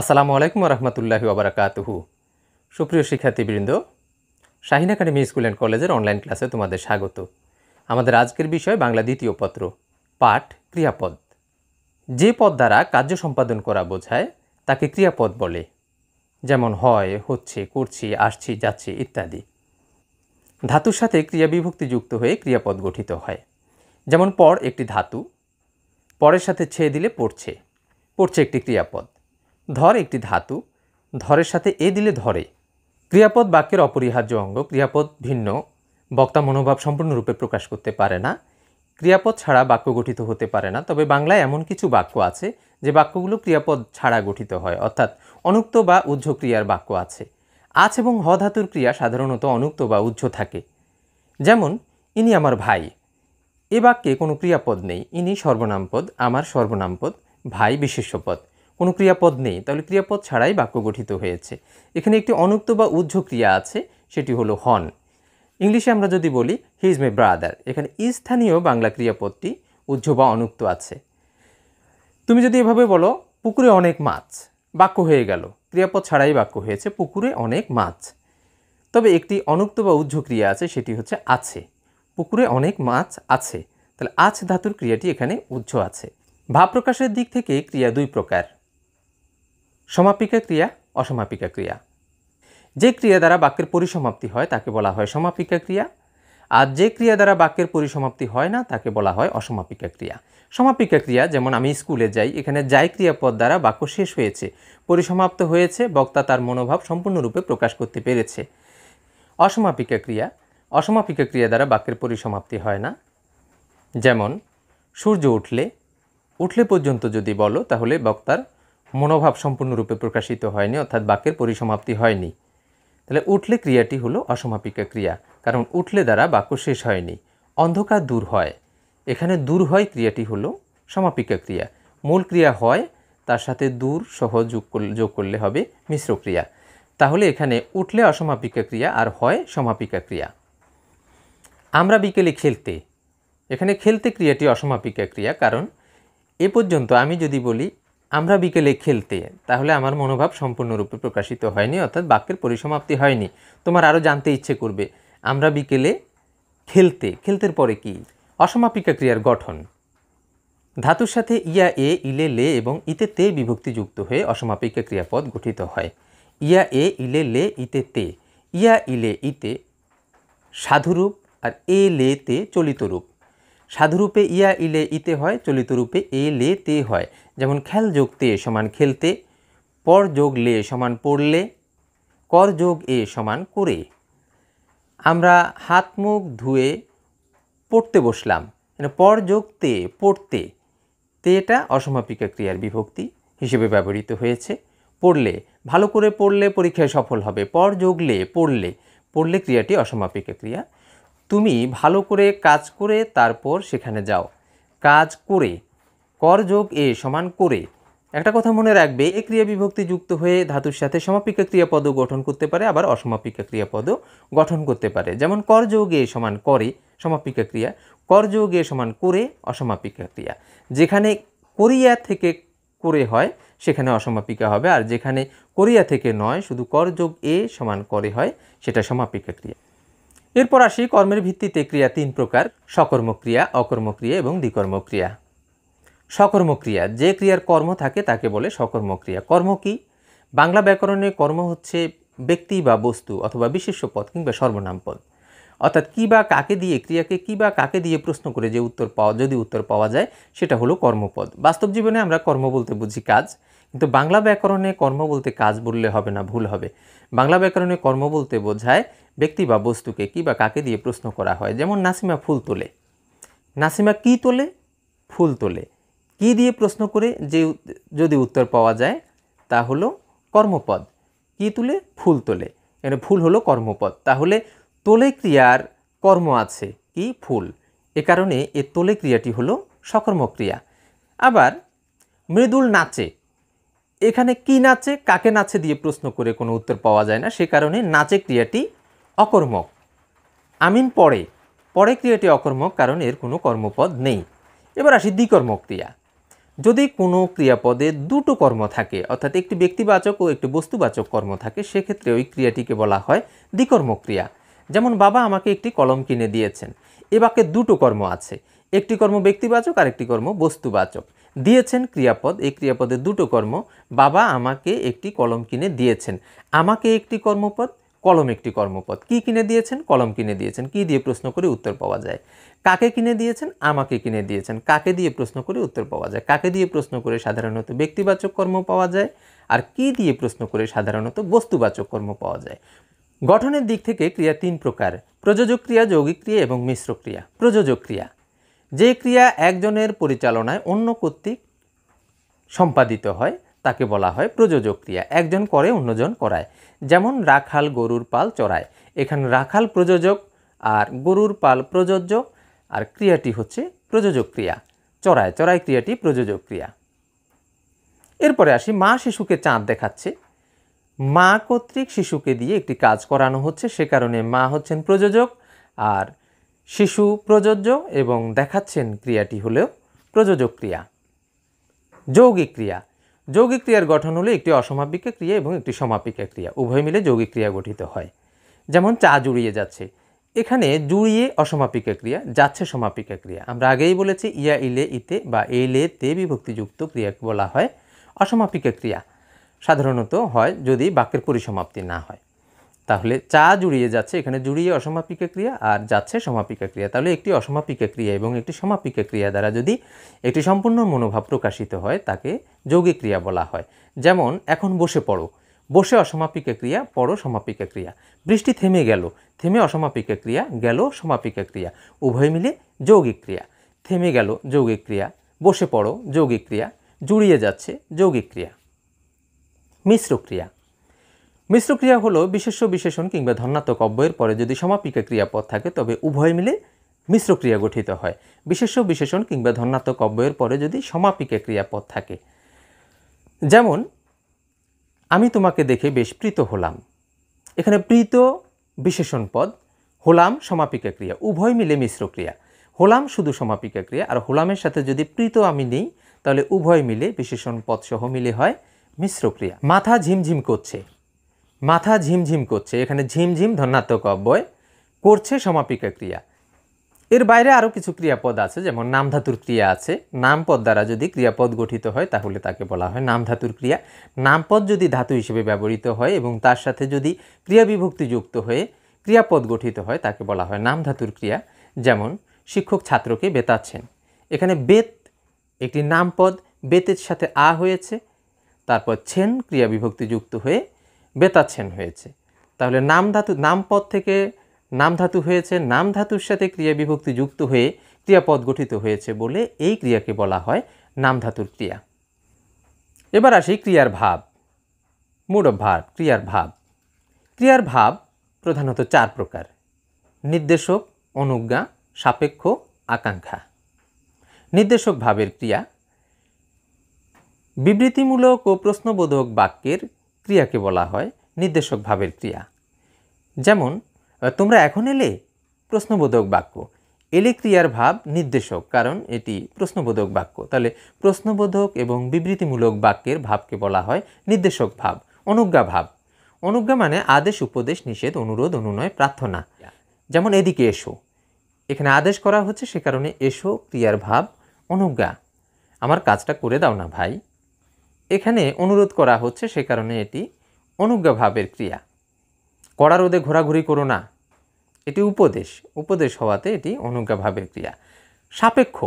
আসসালামু আলাইকুম রহমতুল্লাহ ওবরাকাতহু সুপ্রিয় শিক্ষার্থীবৃন্দ শাহিন একাডেমি স্কুল অ্যান্ড কলেজের অনলাইন ক্লাসে তোমাদের স্বাগত আমাদের আজকের বিষয় বাংলা দ্বিতীয় পত্র পাঠ ক্রিয়াপদ যে পদ দ্বারা কার্য সম্পাদন করা বোঝায় তাকে ক্রিয়াপদ বলে যেমন হয় হচ্ছে করছি আসছি যাচ্ছি ইত্যাদি ধাতুর সাথে ক্রিয়া বিভক্তি যুক্ত হয়ে ক্রিয়াপদ গঠিত হয় যেমন পর একটি ধাতু পরের সাথে ছেয়ে দিলে পড়ছে পড়ছে একটি ক্রিয়াপদ ধর একটি ধাতু ধরের সাথে এ দিলে ধরে ক্রিয়াপদ বাক্যের অপরিহার্য অঙ্গ ক্রিয়াপদ ভিন্ন বক্তা মনোভাব সম্পূর্ণরূপে প্রকাশ করতে পারে না ক্রিয়াপদ ছাড়া বাক্য গঠিত হতে পারে না তবে বাংলায় এমন কিছু বাক্য আছে যে বাক্যগুলো ক্রিয়াপদ ছাড়া গঠিত হয় অর্থাৎ অনুক্ত বা উজ্জ ক্রিয়ার বাক্য আছে আজ এবং হ ধাতুর ক্রিয়া সাধারণত অনুক্ত বা উজ্জ থাকে যেমন ইনি আমার ভাই এ বাক্যে কোনো ক্রিয়াপদ নেই ইনি সর্বনামপদ আমার সর্বনামপদ ভাই বিশেষ্যপদ কোনো ক্রিয়াপদ নেই তাহলে ক্রিয়াপদ ছাড়াই বাক্য গঠিত হয়েছে এখানে একটি অনুক্ত বা উজ্জ ক্রিয়া আছে সেটি হলো হন ইংলিশে আমরা যদি বলি হি ইজ মে ব্রাদার এখানে স্থানীয় বাংলা ক্রিয়াপদটি উজ্জ বা অনুক্ত আছে তুমি যদি এভাবে বলো পুকুরে অনেক মাছ বাক্য হয়ে গেল ক্রিয়াপদ ছাড়াই বাক্য হয়েছে পুকুরে অনেক মাছ তবে একটি অনুক্ত বা উজ্জ ক্রিয়া আছে সেটি হচ্ছে আছে পুকুরে অনেক মাছ আছে তাহলে আছ ধাতুর ক্রিয়াটি এখানে উজ্জ আছে ভাব প্রকাশের দিক থেকে ক্রিয়া দুই প্রকার সমাপিকা ক্রিয়া অসমাপিকা ক্রিয়া যে ক্রিয়া দ্বারা বাক্যের পরিসমাপ্তি হয় তাকে বলা হয় সমাপিকা ক্রিয়া আর যে ক্রিয়া দ্বারা বাক্যের পরিসমাপ্তি হয় না তাকে বলা হয় অসমাপিকা ক্রিয়া সমাপিকা ক্রিয়া যেমন আমি স্কুলে যাই এখানে যাই ক্রিয়াপদ দ্বারা বাক্য শেষ হয়েছে পরিসমাপ্ত হয়েছে বক্তা তার মনোভাব সম্পূর্ণরূপে প্রকাশ করতে পেরেছে অসমাপিকা ক্রিয়া অসমাপিকা ক্রিয়া দ্বারা বাক্যের পরিসমাপ্তি হয় না যেমন সূর্য উঠলে উঠলে পর্যন্ত যদি বলো তাহলে বক্তার মনোভাব সম্পূর্ণরূপে প্রকাশিত হয়নি অর্থাৎ বাক্যের পরিসমাপ্তি হয়নি তাহলে উঠলে ক্রিয়াটি হলো অসমাপিকা ক্রিয়া কারণ উঠলে দ্বারা বাক্য শেষ হয়নি অন্ধকার দূর হয় এখানে দূর হয় ক্রিয়াটি হলো সমাপিকা ক্রিয়া মূল ক্রিয়া হয় তার সাথে দূর সহ যোগ করলে যোগ করলে হবে মিশ্র ক্রিয়া তাহলে এখানে উঠলে অসমাপিকা ক্রিয়া আর হয় সমাপিকা ক্রিয়া আমরা বিকেলে খেলতে এখানে খেলতে ক্রিয়াটি অসমাপিকা ক্রিয়া কারণ এ পর্যন্ত আমি যদি বলি আমরা বিকেলে খেলতে তাহলে আমার মনোভাব সম্পূর্ণরূপে প্রকাশিত হয়নি অর্থাৎ বাক্যের পরিসমাপ্তি হয়নি তোমার আরও জানতে ইচ্ছে করবে আমরা বিকেলে খেলতে খেলতের পরে কি অসমাপিকা ক্রিয়ার গঠন ধাতুর সাথে ইয়া এ ইলে লে এবং ইতে তে বিভক্তিযুক্ত হয়ে অসমাপিকা ক্রিয়াপদ গঠিত হয় ইয়া এ ইলে লে ইতে তে ইয়া ইলে ইতে সাধুরূপ আর এ লে তে চলিত রূপ সাধুরূপে ইয়া ইলে ইতে হয় চলিত রূপে এ লে তে হয় যেমন খেল যোগ তে সমান খেলতে পর যোগ লে সমান পড়লে কর যোগ এ সমান করে আমরা হাত মুখ ধুয়ে পড়তে বসলাম মানে পর যোগ তে পড়তে তে এটা অসমাপিকা ক্রিয়ার বিভক্তি হিসেবে ব্যবহৃত হয়েছে পড়লে ভালো করে পড়লে পরীক্ষায় সফল হবে পর যোগলে পড়লে পড়লে ক্রিয়াটি অসমাপিকা ক্রিয়া তুমি ভালো করে কাজ করে তারপর সেখানে যাও কাজ করে কর যোগ এ সমান করে একটা কথা মনে রাখবে এ ক্রিয়া বিভক্তি যুক্ত হয়ে ধাতুর সাথে সমাপিকা ক্রিয়াপদও গঠন করতে পারে আবার অসমাপিকা ক্রিয়াপদও গঠন করতে পারে যেমন কর যোগ এ সমান করে সমাপিকা ক্রিয়া কর যোগ এ সমান করে অসমাপিকা ক্রিয়া যেখানে কোরিয়া থেকে করে হয় সেখানে অসমাপিকা হবে আর যেখানে কোরিয়া থেকে নয় শুধু করযোগ এ সমান করে হয় সেটা সমাপিকা ক্রিয়া এরপর আসি কর্মের ভিত্তিতে ক্রিয়া তিন প্রকার সকর্মক্রিয়া অকর্মক্রিয়া এবং দ্বিকর্মক্রিয়া সকর্মক্রিয়া যে ক্রিয়ার কর্ম থাকে তাকে বলে সকর্মক্রিয়া কর্ম কি বাংলা ব্যাকরণে কর্ম হচ্ছে ব্যক্তি বা বস্তু অথবা বিশেষ পদ কিংবা সর্বনাম পদ অর্থাৎ কী বা কাকে দিয়ে ক্রিয়াকে কী বা কাকে দিয়ে প্রশ্ন করে যে উত্তর পাওয়া যদি উত্তর পাওয়া যায় সেটা হলো কর্মপদ বাস্তব জীবনে আমরা কর্ম বলতে বুঝি কাজ কিন্তু বাংলা ব্যাকরণে কর্ম বলতে কাজ বললে হবে না ভুল হবে বাংলা ব্যাকরণে কর্ম বলতে বোঝায় ব্যক্তি বা বস্তুকে কি বা কাকে দিয়ে প্রশ্ন করা হয় যেমন নাসিমা ফুল তোলে নাসিমা কি তোলে ফুল তোলে কি দিয়ে প্রশ্ন করে যে যদি উত্তর পাওয়া যায় তা হলো কর্মপদ কি তুলে ফুল তোলে এখানে ফুল হলো কর্মপদ তাহলে তোলে ক্রিয়ার কর্ম আছে কি ফুল এ কারণে এ তোলে ক্রিয়াটি হলো সকর্মক্রিয়া আবার মৃদুল নাচে এখানে কি নাচে কাকে নাচে দিয়ে প্রশ্ন করে কোনো উত্তর পাওয়া যায় না সে কারণে নাচে ক্রিয়াটি অকর্মক আমিন পড়ে পরে ক্রিয়াটি অকর্মক কারণ এর কোনো কর্মপদ নেই এবার আসি দ্বিকর্মক ক্রিয়া যদি কোনো ক্রিয়াপদে দুটো কর্ম থাকে অর্থাৎ একটি ব্যক্তিবাচক ও একটি বস্তুবাচক কর্ম থাকে সেক্ষেত্রে ওই ক্রিয়াটিকে বলা হয় দ্বিকর্মক ক্রিয়া যেমন বাবা আমাকে একটি কলম কিনে দিয়েছেন এ বাক্যে দুটো কর্ম আছে একটি কর্ম ব্যক্তিবাচক আর একটি কর্ম বস্তুবাচক দিয়েছেন ক্রিয়াপদ এই ক্রিয়াপদের দুটো কর্ম বাবা আমাকে একটি কলম কিনে দিয়েছেন আমাকে একটি কর্মপদ কলম একটি কর্মপদ কি কিনে দিয়েছেন কলম কিনে দিয়েছেন কি দিয়ে প্রশ্ন করে উত্তর পাওয়া যায় কাকে কিনে দিয়েছেন আমাকে কিনে দিয়েছেন কাকে দিয়ে প্রশ্ন করে উত্তর পাওয়া যায় কাকে দিয়ে প্রশ্ন করে সাধারণত ব্যক্তিবাচক কর্ম পাওয়া যায় আর কি দিয়ে প্রশ্ন করে সাধারণত বস্তুবাচক কর্ম পাওয়া যায় গঠনের দিক থেকে ক্রিয়া তিন প্রকার প্রযোজক ক্রিয়া যৌগিক ক্রিয়া এবং মিশ্র ক্রিয়া প্রযোজক ক্রিয়া যে ক্রিয়া একজনের পরিচালনায় অন্য কর্তৃক সম্পাদিত হয় তাকে বলা হয় প্রযোজক ক্রিয়া একজন করে অন্যজন করায় যেমন রাখাল গরুর পাল চড়ায় এখানে রাখাল প্রযোজক আর গরুর পাল প্রযোজ্য আর ক্রিয়াটি হচ্ছে প্রযোজক ক্রিয়া চড়ায় চড়াই ক্রিয়াটি প্রযোজক ক্রিয়া এরপরে আসি মা শিশুকে চাঁদ দেখাচ্ছে মা কর্তৃক শিশুকে দিয়ে একটি কাজ করানো হচ্ছে সে কারণে মা হচ্ছেন প্রযোজক আর শিশু প্রযোজ্য এবং দেখাচ্ছেন ক্রিয়াটি হলেও প্রযোজক ক্রিয়া যৌগিক ক্রিয়া যৌগিক ক্রিয়ার গঠন হলো একটি অসমাপিকা ক্রিয়া এবং একটি সমাপিকা ক্রিয়া উভয় মিলে যৌগিক ক্রিয়া গঠিত হয় যেমন চা জুড়িয়ে যাচ্ছে এখানে জুড়িয়ে অসমাপিকা ক্রিয়া যাচ্ছে সমাপিকা ক্রিয়া আমরা আগেই বলেছি ইয়া ইলে ইতে বা এলে তে বিভক্তিযুক্ত ক্রিয়াকে বলা হয় অসমাপিকা ক্রিয়া সাধারণত হয় যদি বাক্যের পরিসমাপ্তি না হয় তাহলে চা জুড়িয়ে যাচ্ছে এখানে জুড়িয়ে অসমাপিকা ক্রিয়া আর যাচ্ছে সমাপিকা ক্রিয়া তাহলে একটি অসমাপিকা ক্রিয়া এবং একটি সমাপিকা ক্রিয়া দ্বারা যদি একটি সম্পূর্ণ মনোভাব প্রকাশিত হয় তাকে যৌগিক ক্রিয়া বলা হয় যেমন এখন বসে পড়ো বসে অসমাপিকা ক্রিয়া পড়ো সমাপিকা ক্রিয়া বৃষ্টি থেমে গেল থেমে অসমাপিকা ক্রিয়া গেল সমাপিকা ক্রিয়া উভয় মিলে যৌগিক ক্রিয়া থেমে গেল যৌগিক ক্রিয়া বসে পড়ো যৌগিক ক্রিয়া জুড়িয়ে যাচ্ছে যৌগিক ক্রিয়া মিশ্র ক্রিয়া মিশ্র ক্রিয়া হলো বিশেষ্য বিশেষণ কিংবা ধনাত্মক অব্যয়ের পরে যদি সমাপিকা ক্রিয়াপদ থাকে তবে উভয় মিলে মিশ্র ক্রিয়া গঠিত হয় বিশেষ্য বিশেষণ কিংবা ধনাত্মক অব্যয়ের পরে যদি সমাপিকা ক্রিয়াপদ থাকে যেমন আমি তোমাকে দেখে বেশ প্রীত হলাম এখানে প্রীত বিশেষণ পদ হোলাম সমাপিকা ক্রিয়া উভয় মিলে মিশ্র ক্রিয়া হোলাম শুধু সমাপিকা ক্রিয়া আর হোলামের সাথে যদি প্রীত আমি নিই তাহলে উভয় মিলে বিশেষণ পদসহ মিলে হয় মিশ্র ক্রিয়া মাথা ঝিমঝিম করছে মাথা ঝিমঝিম করছে এখানে ঝিমঝিম ধনাত্মক অব্যয় করছে সমাপিকা ক্রিয়া এর বাইরে আরও কিছু ক্রিয়াপদ আছে যেমন নাম ধাতুর ক্রিয়া আছে নামপদ দ্বারা যদি ক্রিয়াপদ গঠিত হয় তাহলে তাকে বলা হয় নাম ধাতুর ক্রিয়া নামপদ যদি ধাতু হিসেবে ব্যবহৃত হয় এবং তার সাথে যদি ক্রিয়া বিভক্তি যুক্ত হয়ে ক্রিয়াপদ গঠিত হয় তাকে বলা হয় নাম ধাতুর ক্রিয়া যেমন শিক্ষক ছাত্রকে বেতাচ্ছেন এখানে বেত একটি নামপদ বেতের সাথে আ হয়েছে তারপর ছেন ক্রিয়া বিভক্তি যুক্ত হয়ে বেতাচ্ছেন হয়েছে তাহলে নাম ধাতু নামপদ থেকে নাম ধাতু হয়েছে নাম ধাতুর সাথে ক্রিয়া বিভক্তি যুক্ত হয়ে ক্রিয়াপদ গঠিত হয়েছে বলে এই ক্রিয়াকে বলা হয় নাম ধাতুর ক্রিয়া এবার আসি ক্রিয়ার ভাব মুড ভাব ক্রিয়ার ভাব ক্রিয়ার ভাব প্রধানত চার প্রকার নির্দেশক অনুজ্ঞা সাপেক্ষ আকাঙ্ক্ষা নির্দেশক ভাবের ক্রিয়া বিবৃতিমূলক ও প্রশ্নবোধক বাক্যের ক্রিয়াকে বলা হয় নির্দেশক ভাবের ক্রিয়া যেমন তোমরা এখন এলে প্রশ্নবোধক বাক্য এলে ক্রিয়ার ভাব নির্দেশক কারণ এটি প্রশ্নবোধক বাক্য তাহলে প্রশ্নবোধক এবং বিবৃতিমূলক বাক্যের ভাবকে বলা হয় নির্দেশক ভাব অনুজ্ঞা ভাব অনুজ্ঞা মানে আদেশ উপদেশ নিষেধ অনুরোধ অনুনয় প্রার্থনা যেমন এদিকে এসো এখানে আদেশ করা হচ্ছে সে কারণে এসো ক্রিয়ার ভাব অনুজ্ঞা আমার কাজটা করে দাও না ভাই এখানে অনুরোধ করা হচ্ছে সে কারণে এটি অনুজ্ঞাভাবের ক্রিয়া কড়া রোদে ঘোরাঘুরি করো না এটি উপদেশ উপদেশ হওয়াতে এটি অনুজ্ঞাভাবের ক্রিয়া সাপেক্ষ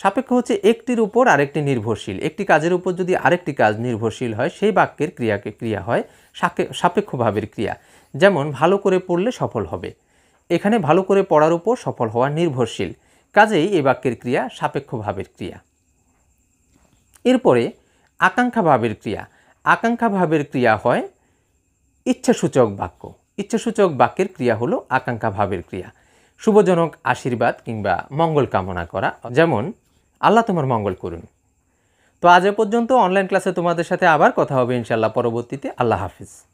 সাপেক্ষ হচ্ছে একটির উপর আরেকটি নির্ভরশীল একটি কাজের উপর যদি আরেকটি কাজ নির্ভরশীল হয় সেই বাক্যের ক্রিয়াকে ক্রিয়া হয় সাপেক্ষভাবের ক্রিয়া যেমন ভালো করে পড়লে সফল হবে এখানে ভালো করে পড়ার উপর সফল হওয়া নির্ভরশীল কাজেই এই বাক্যের ক্রিয়া সাপেক্ষভাবের ক্রিয়া এরপরে আকাঙ্ক্ষা ভাবের ক্রিয়া আকাঙ্ক্ষা ভাবের ক্রিয়া হয় ইচ্ছাসূচক বাক্য ইচ্ছাসূচক বাক্যের ক্রিয়া হলো আকাঙ্ক্ষা ভাবের ক্রিয়া শুভজনক আশীর্বাদ কিংবা মঙ্গল কামনা করা যেমন আল্লাহ তোমার মঙ্গল করুন তো আজ পর্যন্ত অনলাইন ক্লাসে তোমাদের সাথে আবার কথা হবে ইনশাল্লাহ পরবর্তীতে আল্লাহ হাফিজ